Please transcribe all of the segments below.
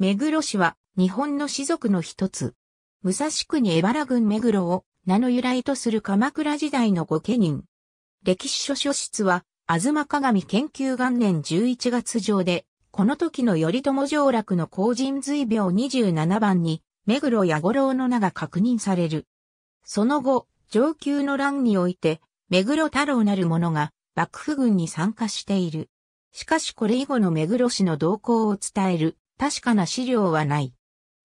目黒氏は日本の氏族の一つ。武蔵国荏原郡目黒を名の由来とする鎌倉時代の御家人。歴史書書室は、東鏡研究元年11月上で、この時の頼朝上落の後人随病27番に、目黒や五郎の名が確認される。その後、上級の乱において、目黒太郎なる者が、幕府軍に参加している。しかしこれ以後の目黒氏の動向を伝える確かな資料はない。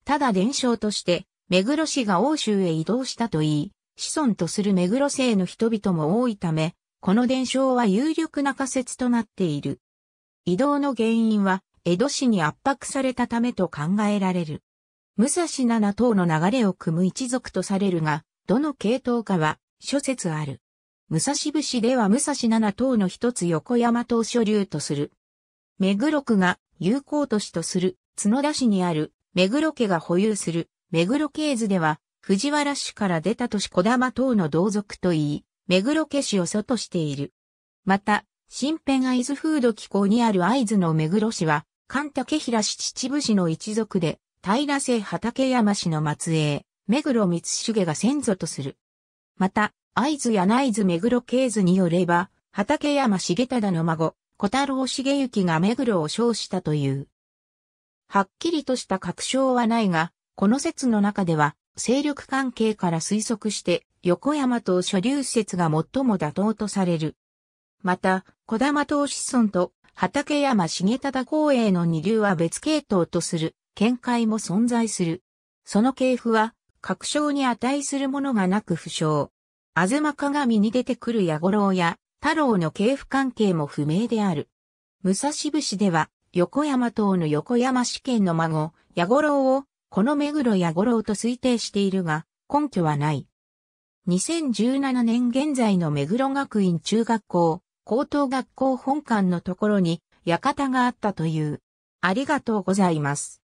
ただ伝承として、目黒氏が欧州へ移動したといい、子孫とする目黒姓の人々も多いため、この伝承は有力な仮説となっている。移動の原因は、江戸市に圧迫されたためと考えられる。武蔵七島の流れを組む一族とされるが、どの系統かは諸説ある。武蔵武士では武蔵七島の一つ横山島所流とする。目黒区が友好都市とする角田市にある目黒家が保有する目黒系図では藤原氏から出た都市小玉等の同族といい、目黒家市を祖としている。また、新編会津風土機構にある会津の目黒市は、神竹平市秩父市の一族で、平瀬畠山市の末裔、目黒光重が先祖とする。また、会津内津目黒系図によれば、畠山重忠の孫、小太郎茂之が目黒を称したという。はっきりとした確証はないが、この説の中では、勢力関係から推測して、横山と所流説が最も妥当とされる。また、小玉島子孫と畠山重忠公営の二流は別系統とする見解も存在する。その系譜は、確証に値するものがなく不詳。ま鏡に出てくる矢五郎や、太郎の系譜関係も不明である。武蔵武士では、横山党の横山氏県の孫、矢五郎を、この目黒矢五郎と推定しているが、根拠はない。2017年現在の目黒学院中学校、高等学校本館のところに、館があったという。ありがとうございます。